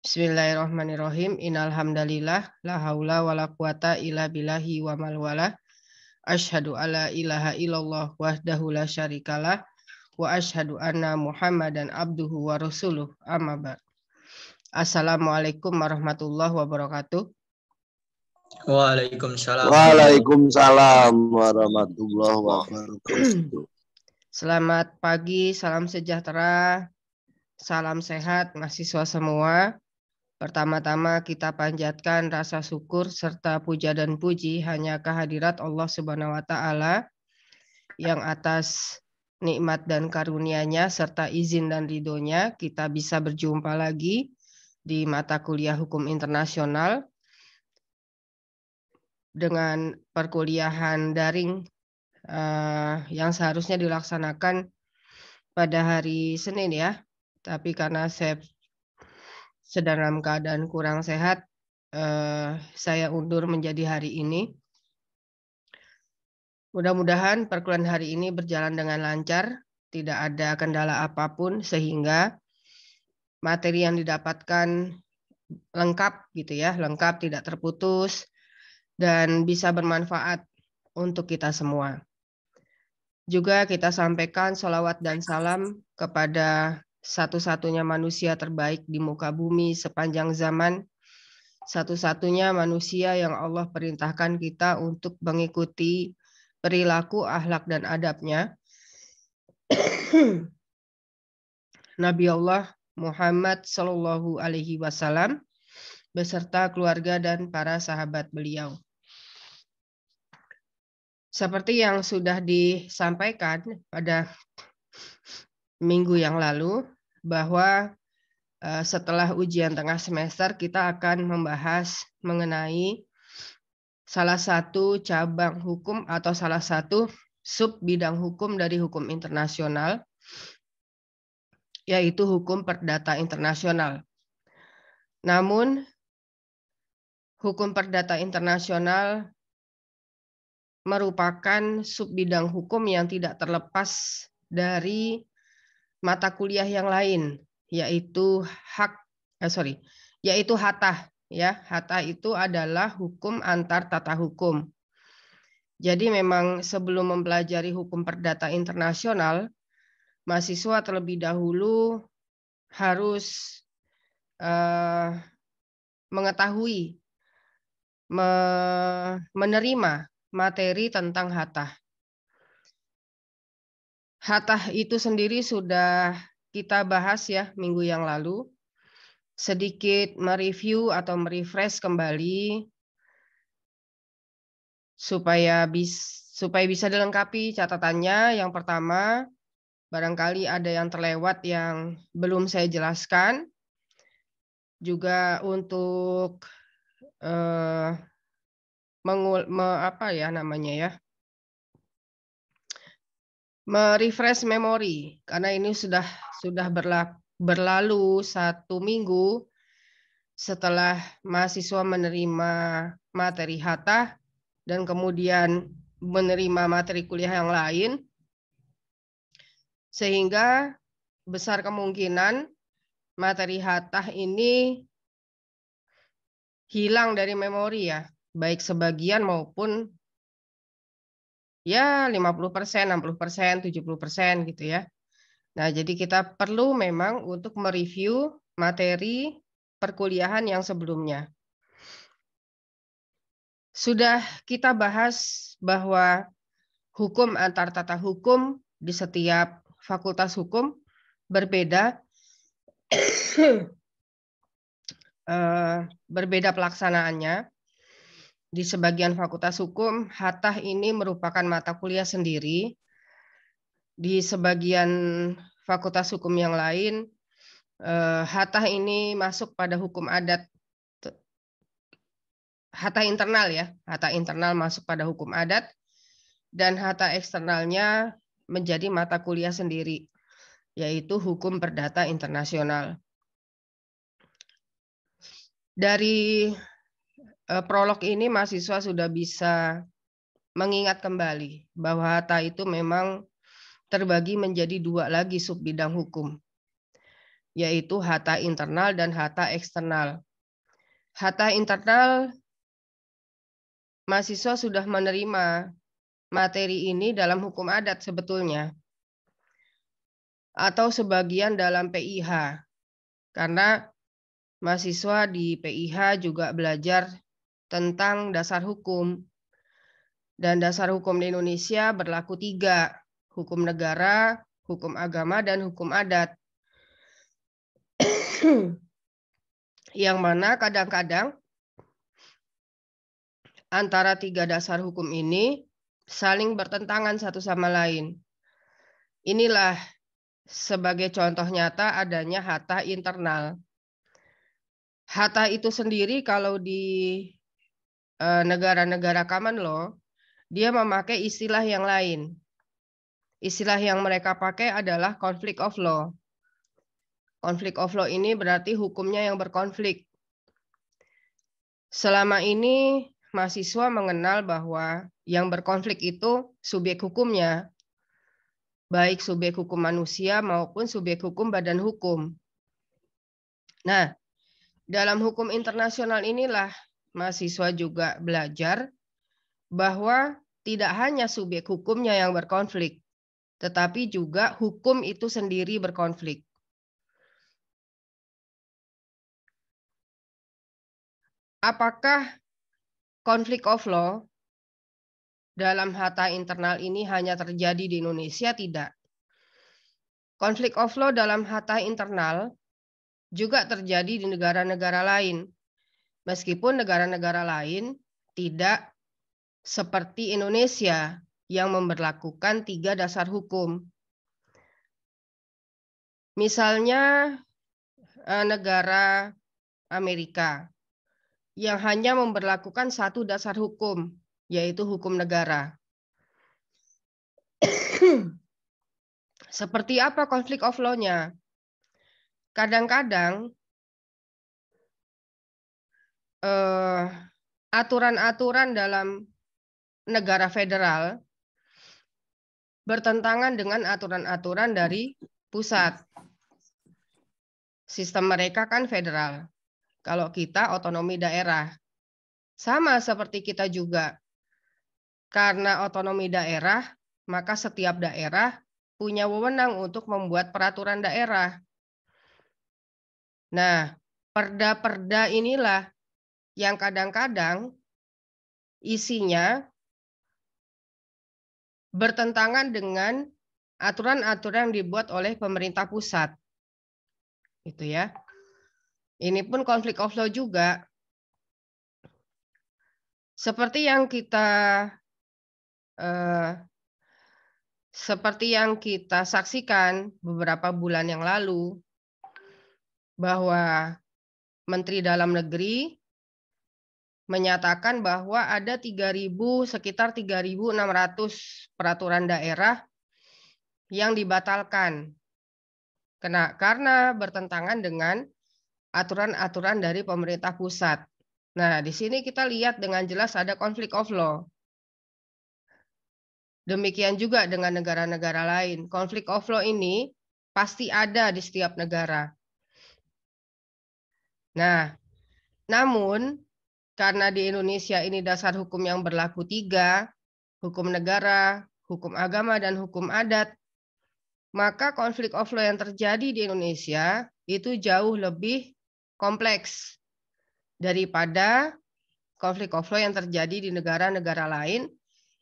Bismillahirrahmanirrahim. Innal hamdalillah la haula wala quwata illa billahi wa mal wala. Asyhadu alla ilaha illallah wahdahu la syarikalah wa asyhadu anna Muhammadan abduhu wa rasuluh. Amma ba'd. Assalamualaikum warahmatullahi wabarakatuh. Waalaikumsalam. Waalaikumsalam warahmatullahi wabarakatuh. Selamat pagi, salam sejahtera, salam sehat mahasiswa semua. Pertama-tama kita panjatkan rasa syukur serta puja dan puji hanya kehadirat Allah Subhanahu wa taala yang atas nikmat dan karunia-Nya serta izin dan ridhonya kita bisa berjumpa lagi di mata kuliah hukum internasional dengan perkuliahan daring eh, yang seharusnya dilaksanakan pada hari Senin ya. Tapi karena saya sedang dalam keadaan kurang sehat, eh, saya undur menjadi hari ini. Mudah-mudahan perkuliahan hari ini berjalan dengan lancar, tidak ada kendala apapun sehingga materi yang didapatkan lengkap gitu ya, lengkap tidak terputus dan bisa bermanfaat untuk kita semua. Juga kita sampaikan salawat dan salam kepada satu-satunya manusia terbaik di muka bumi sepanjang zaman, satu-satunya manusia yang Allah perintahkan kita untuk mengikuti perilaku, ahlak, dan adabnya. Nabi Allah Muhammad Shallallahu Alaihi Wasallam beserta keluarga dan para sahabat beliau. Seperti yang sudah disampaikan pada minggu yang lalu bahwa eh, setelah ujian tengah semester kita akan membahas mengenai salah satu cabang hukum atau salah satu sub bidang hukum dari hukum internasional yaitu hukum perdata internasional. Namun hukum perdata internasional merupakan sub bidang hukum yang tidak terlepas dari mata kuliah yang lain yaitu hak eh, sorry yaitu hata ya hata itu adalah hukum antar tata hukum jadi memang sebelum mempelajari hukum perdata internasional, mahasiswa terlebih dahulu harus eh, mengetahui, me menerima materi tentang hatah. Hatah itu sendiri sudah kita bahas ya minggu yang lalu. Sedikit mereview atau merefresh kembali supaya bis, supaya bisa dilengkapi catatannya. Yang pertama, barangkali ada yang terlewat yang belum saya jelaskan. Juga untuk eh, mengul, me, apa ya namanya ya merefresh memori karena ini sudah sudah berlaku, berlalu satu minggu setelah mahasiswa menerima materi hata dan kemudian menerima materi kuliah yang lain sehingga besar kemungkinan materi hatah ini hilang dari memori ya baik sebagian maupun ya 50%, 60%, 70% gitu ya. Nah, jadi kita perlu memang untuk mereview materi perkuliahan yang sebelumnya. Sudah kita bahas bahwa hukum antar tata hukum di setiap fakultas hukum berbeda eh, berbeda pelaksanaannya di sebagian fakultas hukum, hatah ini merupakan mata kuliah sendiri. Di sebagian fakultas hukum yang lain, eh, hatah ini masuk pada hukum adat. Hatah internal ya, hatah internal masuk pada hukum adat, dan hatah eksternalnya menjadi mata kuliah sendiri, yaitu hukum perdata internasional. Dari Eh, prolog ini mahasiswa sudah bisa mengingat kembali bahwa Hatta itu memang terbagi menjadi dua lagi sub bidang hukum, yaitu Hatta internal dan Hatta eksternal. Hatta internal mahasiswa sudah menerima materi ini dalam hukum adat sebetulnya atau sebagian dalam PIH karena mahasiswa di PIH juga belajar tentang dasar hukum. Dan dasar hukum di Indonesia berlaku tiga, hukum negara, hukum agama, dan hukum adat. Yang mana kadang-kadang antara tiga dasar hukum ini saling bertentangan satu sama lain. Inilah sebagai contoh nyata adanya hata internal. Hata itu sendiri kalau di Eh, negara-negara kaman loh, dia memakai istilah yang lain. Istilah yang mereka pakai adalah conflict of law. Conflict of law ini berarti hukumnya yang berkonflik. Selama ini mahasiswa mengenal bahwa yang berkonflik itu subjek hukumnya, baik subjek hukum manusia maupun subjek hukum badan hukum. Nah, dalam hukum internasional inilah mahasiswa juga belajar bahwa tidak hanya subjek hukumnya yang berkonflik, tetapi juga hukum itu sendiri berkonflik. Apakah konflik of law dalam hata internal ini hanya terjadi di Indonesia? Tidak. Konflik of law dalam hata internal juga terjadi di negara-negara lain, Meskipun negara-negara lain tidak seperti Indonesia yang memberlakukan tiga dasar hukum. Misalnya eh, negara Amerika yang hanya memberlakukan satu dasar hukum, yaitu hukum negara. Seperti apa konflik of law-nya? Kadang-kadang Eh, aturan-aturan dalam negara federal bertentangan dengan aturan-aturan dari pusat. Sistem mereka kan federal. Kalau kita otonomi daerah. Sama seperti kita juga. Karena otonomi daerah, maka setiap daerah punya wewenang untuk membuat peraturan daerah. Nah, perda-perda inilah yang kadang-kadang isinya bertentangan dengan aturan-aturan yang dibuat oleh pemerintah pusat. Gitu ya. Ini pun konflik of law juga. Seperti yang kita eh, seperti yang kita saksikan beberapa bulan yang lalu bahwa Menteri Dalam Negeri menyatakan bahwa ada 3.000 sekitar 3.600 peraturan daerah yang dibatalkan kena karena bertentangan dengan aturan-aturan dari pemerintah pusat. Nah, di sini kita lihat dengan jelas ada konflik of law. Demikian juga dengan negara-negara lain. Konflik of law ini pasti ada di setiap negara. Nah, namun karena di Indonesia ini dasar hukum yang berlaku tiga, hukum negara, hukum agama, dan hukum adat, maka konflik of law yang terjadi di Indonesia itu jauh lebih kompleks daripada konflik of law yang terjadi di negara-negara lain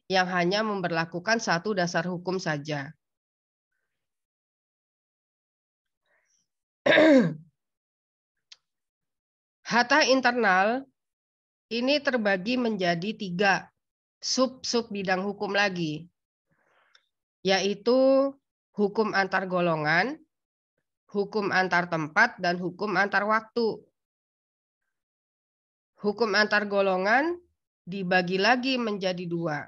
yang hanya memperlakukan satu dasar hukum saja. Hata internal ini terbagi menjadi tiga sub-sub bidang hukum lagi, yaitu hukum antar golongan, hukum antar tempat, dan hukum antar waktu. Hukum antar golongan dibagi lagi menjadi dua,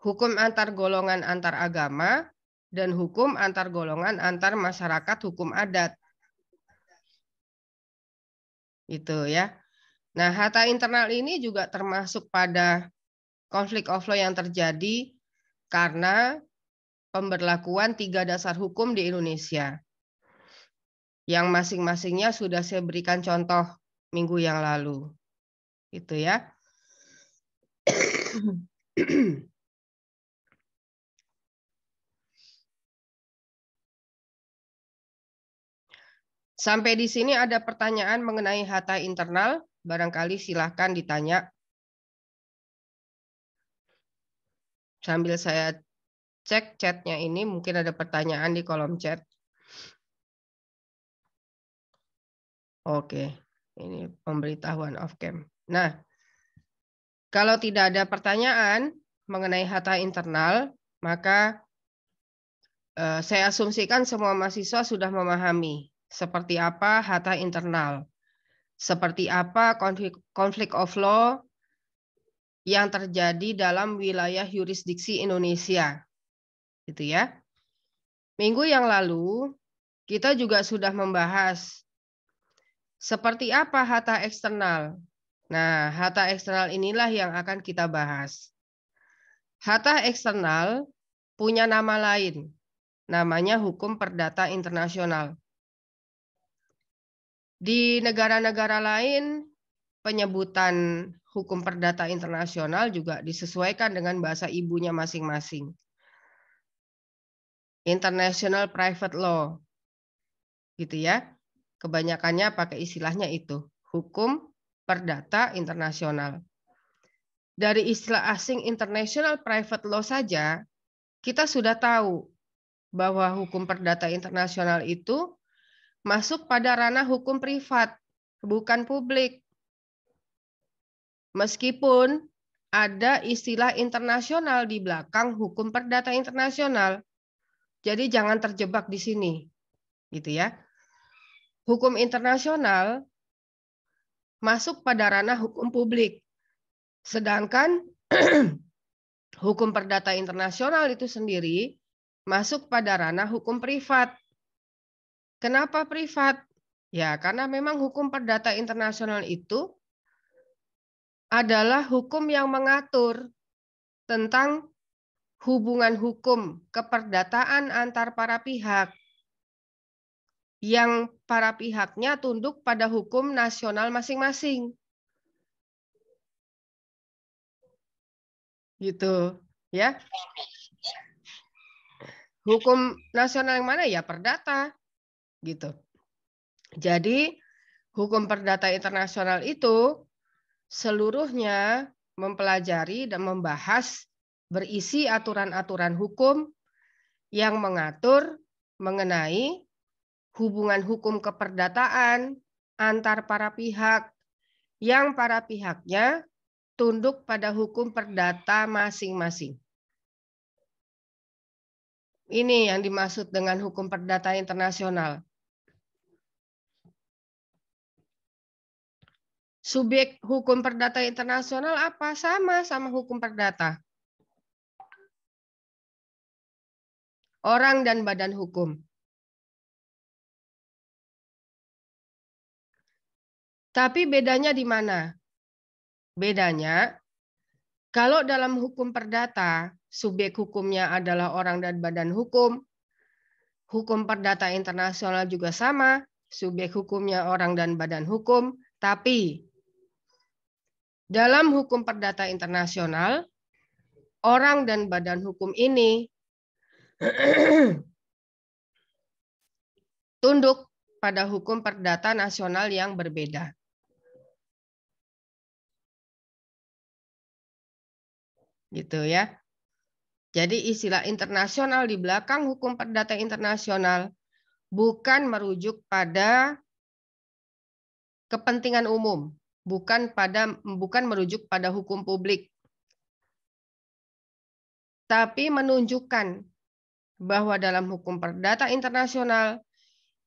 hukum antar golongan antar agama, dan hukum antar golongan antar masyarakat hukum adat. Itu ya. Nah, harta internal ini juga termasuk pada konflik of law yang terjadi karena pemberlakuan tiga dasar hukum di Indonesia yang masing-masingnya sudah saya berikan contoh minggu yang lalu. Itu ya. Sampai di sini ada pertanyaan mengenai harta internal barangkali silahkan ditanya. Sambil saya cek chatnya ini, mungkin ada pertanyaan di kolom chat. Oke, ini pemberitahuan of cam. Nah, kalau tidak ada pertanyaan mengenai hata internal, maka eh, saya asumsikan semua mahasiswa sudah memahami seperti apa hata internal seperti apa konflik, konflik of law yang terjadi dalam wilayah yurisdiksi Indonesia. Gitu ya. Minggu yang lalu kita juga sudah membahas seperti apa harta eksternal. Nah, harta eksternal inilah yang akan kita bahas. Harta eksternal punya nama lain. Namanya hukum perdata internasional. Di negara-negara lain, penyebutan hukum perdata internasional juga disesuaikan dengan bahasa ibunya masing-masing. International Private Law, gitu ya. Kebanyakannya pakai istilahnya itu, hukum perdata internasional. Dari istilah asing International Private Law saja, kita sudah tahu bahwa hukum perdata internasional itu masuk pada ranah hukum privat, bukan publik. Meskipun ada istilah internasional di belakang hukum perdata internasional. Jadi jangan terjebak di sini. Gitu ya. Hukum internasional masuk pada ranah hukum publik. Sedangkan hukum perdata internasional itu sendiri masuk pada ranah hukum privat. Kenapa privat? Ya, karena memang hukum perdata internasional itu adalah hukum yang mengatur tentang hubungan hukum keperdataan antar para pihak yang para pihaknya tunduk pada hukum nasional masing-masing. Gitu, ya. Hukum nasional yang mana ya perdata gitu. Jadi hukum perdata internasional itu seluruhnya mempelajari dan membahas berisi aturan-aturan hukum yang mengatur mengenai hubungan hukum keperdataan antar para pihak yang para pihaknya tunduk pada hukum perdata masing-masing. Ini yang dimaksud dengan hukum perdata internasional. Subjek hukum perdata internasional apa? Sama sama hukum perdata. Orang dan badan hukum. Tapi bedanya di mana? Bedanya kalau dalam hukum perdata, subjek hukumnya adalah orang dan badan hukum. Hukum perdata internasional juga sama, subjek hukumnya orang dan badan hukum, tapi dalam hukum perdata internasional, orang dan badan hukum ini tunduk pada hukum perdata nasional yang berbeda. Gitu ya. Jadi istilah internasional di belakang hukum perdata internasional bukan merujuk pada kepentingan umum, bukan pada bukan merujuk pada hukum publik tapi menunjukkan bahwa dalam hukum perdata internasional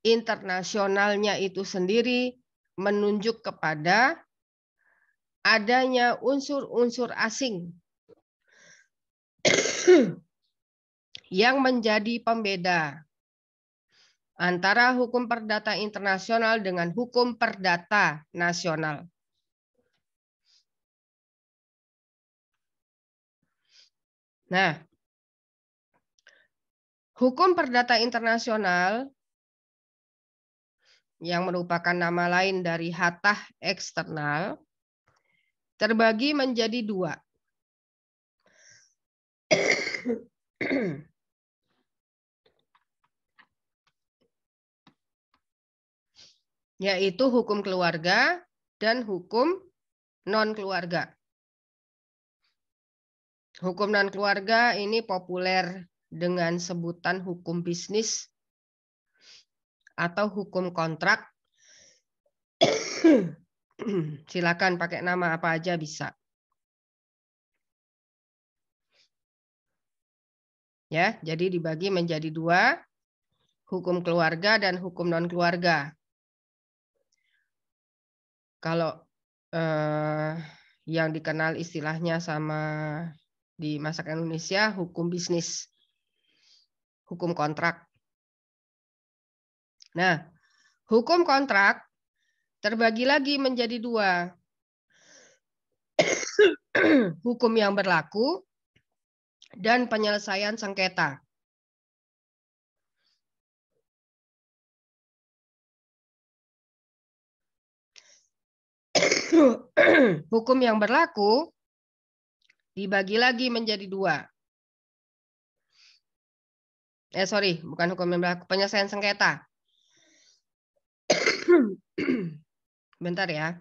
internasionalnya itu sendiri menunjuk kepada adanya unsur-unsur asing yang menjadi pembeda antara hukum perdata internasional dengan hukum perdata nasional. Nah, hukum perdata internasional yang merupakan nama lain dari hatah eksternal terbagi menjadi dua. yaitu hukum keluarga dan hukum non keluarga. Hukum dan keluarga ini populer dengan sebutan hukum bisnis atau hukum kontrak. Silakan pakai nama apa aja bisa. Ya, jadi dibagi menjadi dua, hukum keluarga dan hukum non keluarga. Kalau eh, yang dikenal istilahnya sama di masakan Indonesia hukum bisnis, hukum kontrak. Nah, hukum kontrak terbagi lagi menjadi dua. hukum yang berlaku dan penyelesaian sengketa. hukum yang berlaku dibagi lagi menjadi dua. Eh sorry, bukan hukum yang berlaku, penyelesaian sengketa. Bentar ya.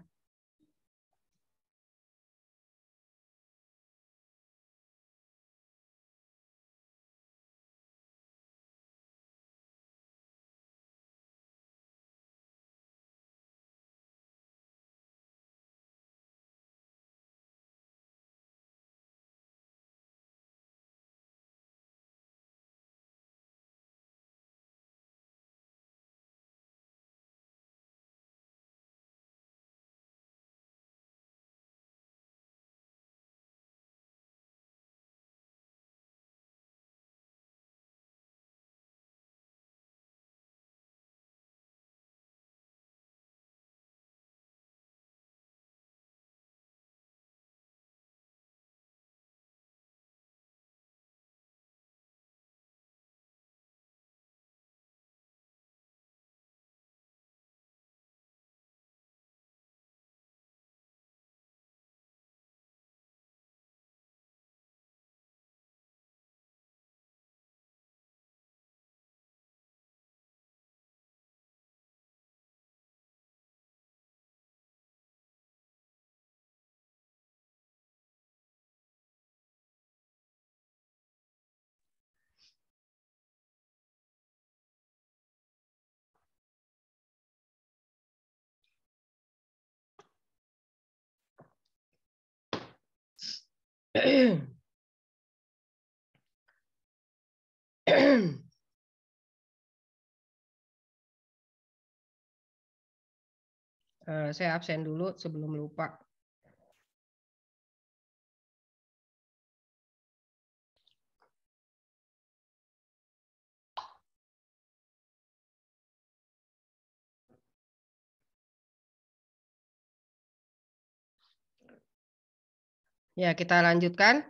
Eh, saya absen dulu sebelum lupa. Ya, kita lanjutkan.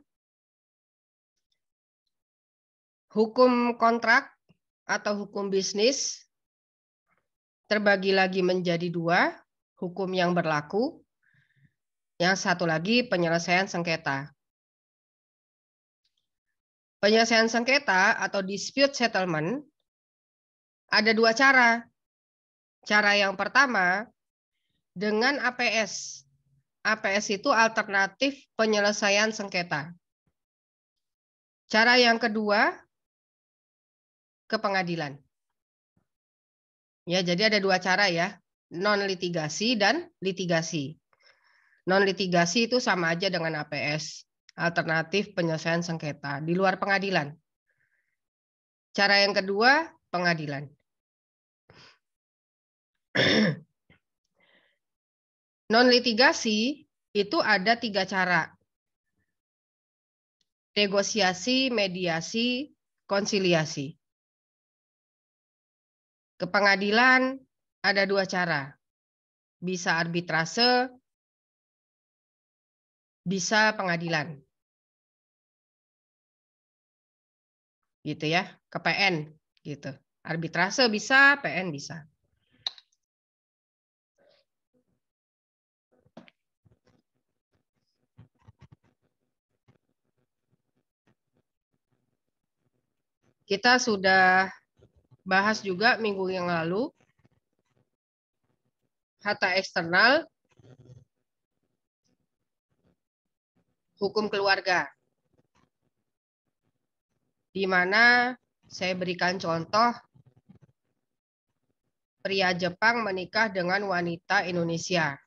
Hukum kontrak atau hukum bisnis terbagi lagi menjadi dua, hukum yang berlaku, yang satu lagi penyelesaian sengketa. Penyelesaian sengketa atau dispute settlement ada dua cara. Cara yang pertama dengan APS APS itu alternatif penyelesaian sengketa. Cara yang kedua, ke pengadilan. Ya, jadi ada dua cara ya, non litigasi dan litigasi. Non litigasi itu sama aja dengan APS, alternatif penyelesaian sengketa di luar pengadilan. Cara yang kedua, pengadilan. Non litigasi itu ada tiga cara. Negosiasi, mediasi, konsiliasi. Ke pengadilan ada dua cara. Bisa arbitrase, bisa pengadilan. Gitu ya, ke PN gitu. Arbitrase bisa, PN bisa. Kita sudah bahas juga minggu yang lalu harta eksternal hukum keluarga. Di mana saya berikan contoh pria Jepang menikah dengan wanita Indonesia.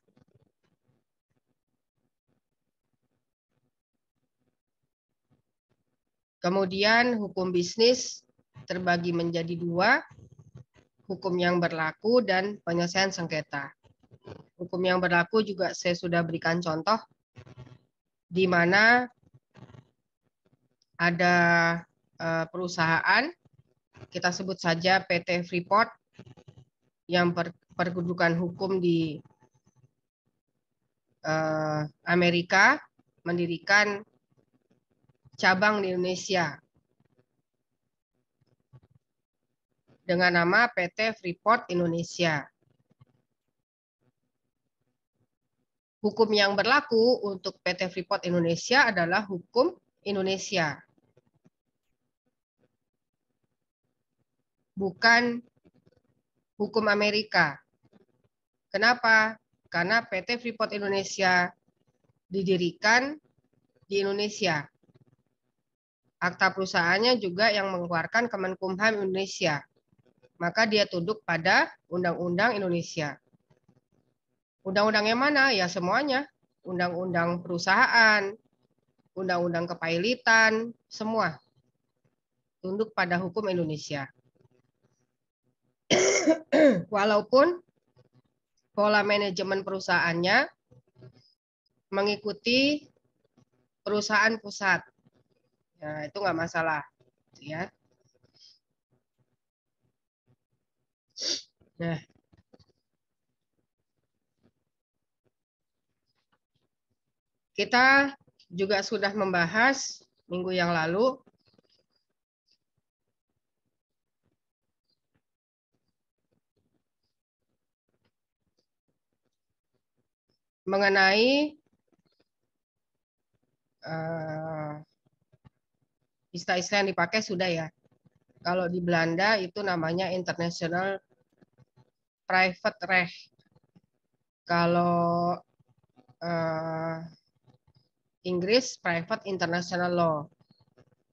Kemudian hukum bisnis terbagi menjadi dua, hukum yang berlaku dan penyelesaian sengketa. Hukum yang berlaku juga saya sudah berikan contoh di mana ada eh, perusahaan kita sebut saja PT Freeport yang per, hukum di eh, Amerika mendirikan cabang di Indonesia dengan nama PT Freeport Indonesia. Hukum yang berlaku untuk PT Freeport Indonesia adalah hukum Indonesia. Bukan hukum Amerika. Kenapa? Karena PT Freeport Indonesia didirikan di Indonesia akta perusahaannya juga yang mengeluarkan Kemenkumham Indonesia. Maka dia tunduk pada Undang-Undang Indonesia. Undang-undang yang mana? Ya semuanya. Undang-undang perusahaan, undang-undang kepailitan, semua. Tunduk pada hukum Indonesia. Walaupun pola manajemen perusahaannya mengikuti perusahaan pusat Nah, itu nggak masalah. Ya. Nah, kita juga sudah membahas minggu yang lalu mengenai uh, istilah-istilah yang dipakai sudah ya. Kalau di Belanda itu namanya International Private reh Kalau uh, Inggris Private International Law.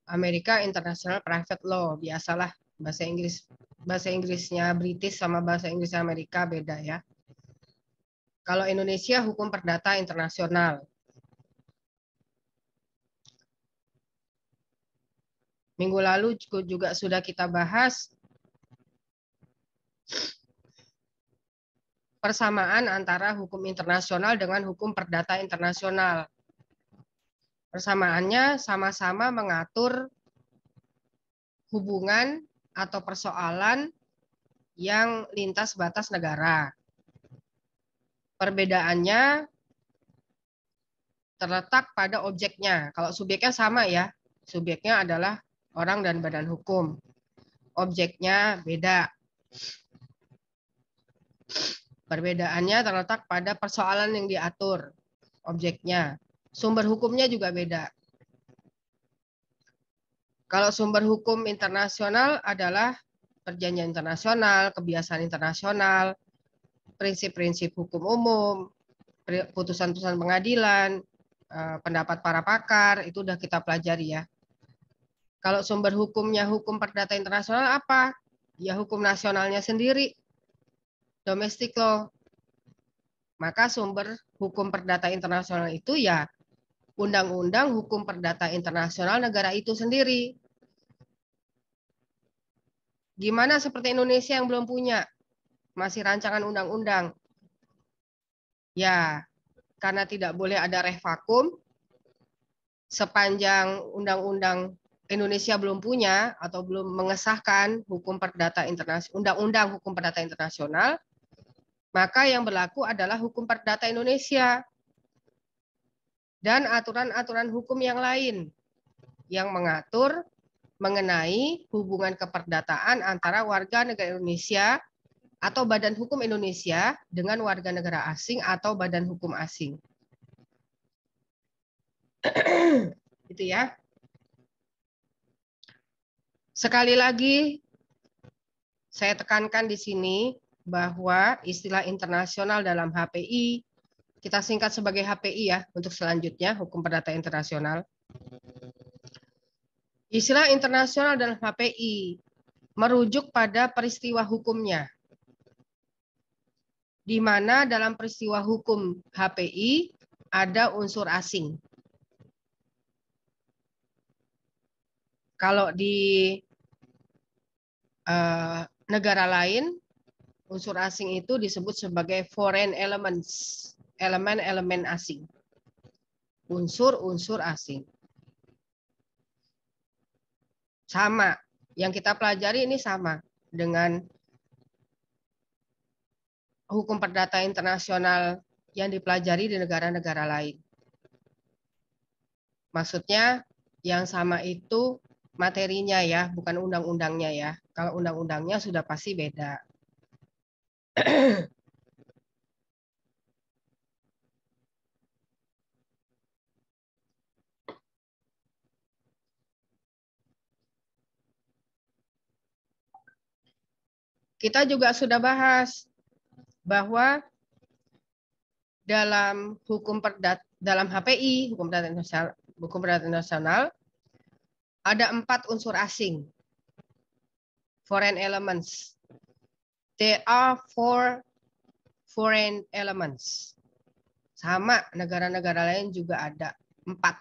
Amerika International Private Law, biasalah bahasa Inggris bahasa Inggrisnya British sama bahasa Inggris Amerika beda ya. Kalau Indonesia hukum perdata internasional. Minggu lalu juga sudah kita bahas persamaan antara hukum internasional dengan hukum perdata internasional. Persamaannya sama-sama mengatur hubungan atau persoalan yang lintas batas negara. Perbedaannya terletak pada objeknya. Kalau subjeknya sama ya, subjeknya adalah orang dan badan hukum. Objeknya beda. Perbedaannya terletak pada persoalan yang diatur objeknya. Sumber hukumnya juga beda. Kalau sumber hukum internasional adalah perjanjian internasional, kebiasaan internasional, prinsip-prinsip hukum umum, putusan-putusan pengadilan, eh, pendapat para pakar, itu sudah kita pelajari ya. Kalau sumber hukumnya hukum perdata internasional apa? Ya hukum nasionalnya sendiri, domestic law. Maka sumber hukum perdata internasional itu ya undang-undang hukum perdata internasional negara itu sendiri. Gimana seperti Indonesia yang belum punya? Masih rancangan undang-undang. Ya, karena tidak boleh ada refakum sepanjang undang-undang Indonesia belum punya atau belum mengesahkan hukum perdata internasional, undang-undang hukum perdata internasional, maka yang berlaku adalah hukum perdata Indonesia dan aturan-aturan hukum yang lain yang mengatur mengenai hubungan keperdataan antara warga negara Indonesia atau Badan Hukum Indonesia dengan warga negara asing atau badan hukum asing. Itu ya. Sekali lagi, saya tekankan di sini bahwa istilah internasional dalam HPI, kita singkat sebagai HPI ya untuk selanjutnya, Hukum Perdata Internasional. Istilah internasional dalam HPI merujuk pada peristiwa hukumnya, di mana dalam peristiwa hukum HPI ada unsur asing. Kalau di Eh, negara lain, unsur asing itu disebut sebagai foreign elements, elemen-elemen asing. Unsur-unsur asing. Sama, yang kita pelajari ini sama dengan hukum perdata internasional yang dipelajari di negara-negara lain. Maksudnya yang sama itu materinya ya, bukan undang-undangnya ya. Kalau undang-undangnya sudah pasti beda. Kita juga sudah bahas bahwa dalam hukum perdat dalam HPI hukum perdata internasional hukum perdata nasional ada empat unsur asing foreign elements. There are four foreign elements. Sama negara-negara lain juga ada empat.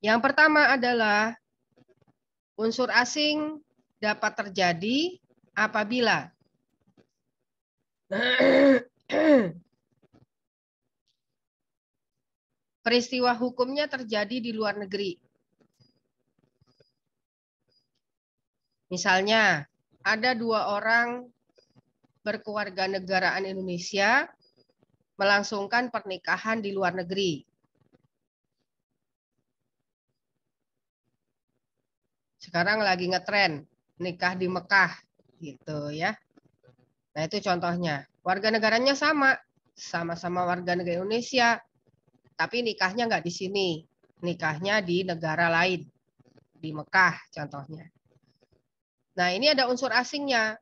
Yang pertama adalah unsur asing dapat terjadi apabila peristiwa hukumnya terjadi di luar negeri. Misalnya, ada dua orang berkeluarga negaraan Indonesia melangsungkan pernikahan di luar negeri. Sekarang lagi ngetren nikah di Mekah gitu ya. Nah, itu contohnya. Warga negaranya sama, sama-sama warga negara Indonesia, tapi nikahnya nggak di sini, nikahnya di negara lain, di Mekah contohnya. Nah, ini ada unsur asingnya.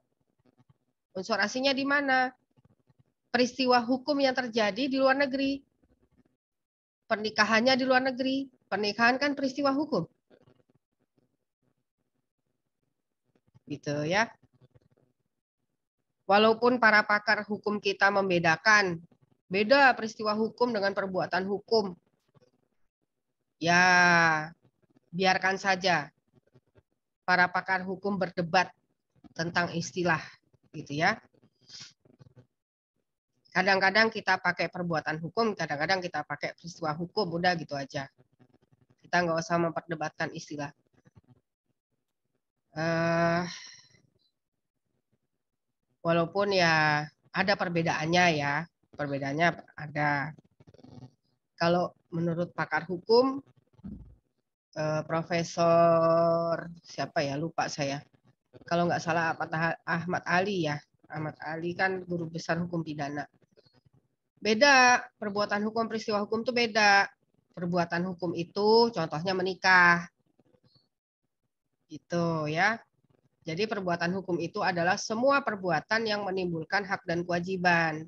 Unsur asingnya di mana? Peristiwa hukum yang terjadi di luar negeri. Pernikahannya di luar negeri. Pernikahan kan peristiwa hukum. Gitu ya. Walaupun para pakar hukum kita membedakan beda peristiwa hukum dengan perbuatan hukum. Ya, biarkan saja para pakar hukum berdebat tentang istilah gitu ya. Kadang-kadang kita pakai perbuatan hukum, kadang-kadang kita pakai peristiwa hukum, udah gitu aja. Kita nggak usah memperdebatkan istilah. Uh, walaupun ya ada perbedaannya ya, perbedaannya ada. Kalau menurut pakar hukum, Eh, profesor siapa ya lupa saya. Kalau nggak salah Ahmad Ali ya. Ahmad Ali kan guru besar hukum pidana. Beda perbuatan hukum peristiwa hukum itu beda. Perbuatan hukum itu contohnya menikah. Gitu ya. Jadi perbuatan hukum itu adalah semua perbuatan yang menimbulkan hak dan kewajiban.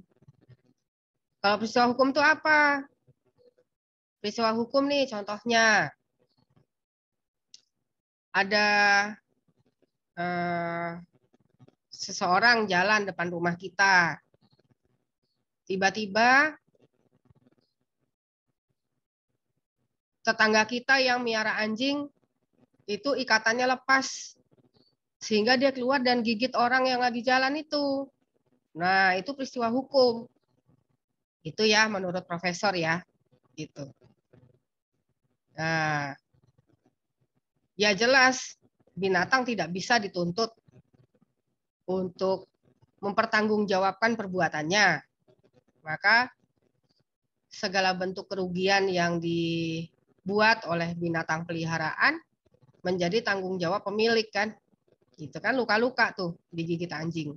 Kalau peristiwa hukum itu apa? Peristiwa hukum nih contohnya ada uh, seseorang jalan depan rumah kita. Tiba-tiba tetangga kita yang miara anjing itu ikatannya lepas sehingga dia keluar dan gigit orang yang lagi jalan itu. Nah, itu peristiwa hukum. Itu ya menurut profesor ya. Gitu. Nah, Ya jelas, binatang tidak bisa dituntut untuk mempertanggungjawabkan perbuatannya. Maka segala bentuk kerugian yang dibuat oleh binatang peliharaan menjadi tanggung jawab pemilik kan. Gitu kan luka-luka tuh digigit anjing.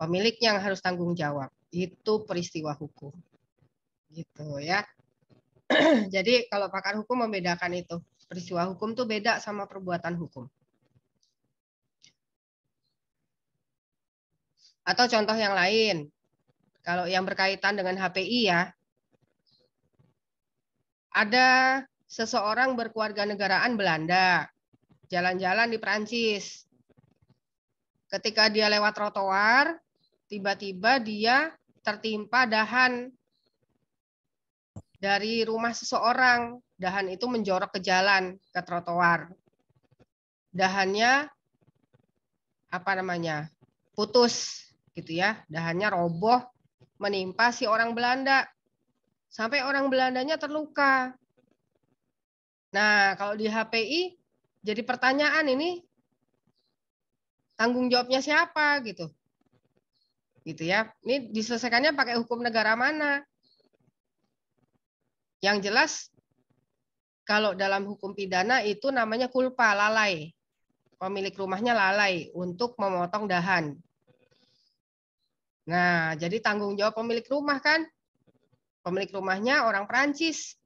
Pemiliknya yang harus tanggung jawab. Itu peristiwa hukum. Gitu ya. Jadi kalau pakar hukum membedakan itu. Peristiwa hukum tuh beda sama perbuatan hukum. Atau contoh yang lain, kalau yang berkaitan dengan HPI ya, ada seseorang berkeluarga negaraan Belanda, jalan-jalan di Prancis, Ketika dia lewat trotoar, tiba-tiba dia tertimpa dahan dari rumah seseorang dahan itu menjorok ke jalan, ke trotoar. Dahannya apa namanya? putus gitu ya. Dahannya roboh menimpa si orang Belanda. Sampai orang Belandanya terluka. Nah, kalau di HPI jadi pertanyaan ini tanggung jawabnya siapa gitu. Gitu ya. Ini diselesaikannya pakai hukum negara mana? Yang jelas kalau dalam hukum pidana itu namanya kulpa lalai. Pemilik rumahnya lalai untuk memotong dahan. Nah, jadi tanggung jawab pemilik rumah kan? Pemilik rumahnya orang Perancis.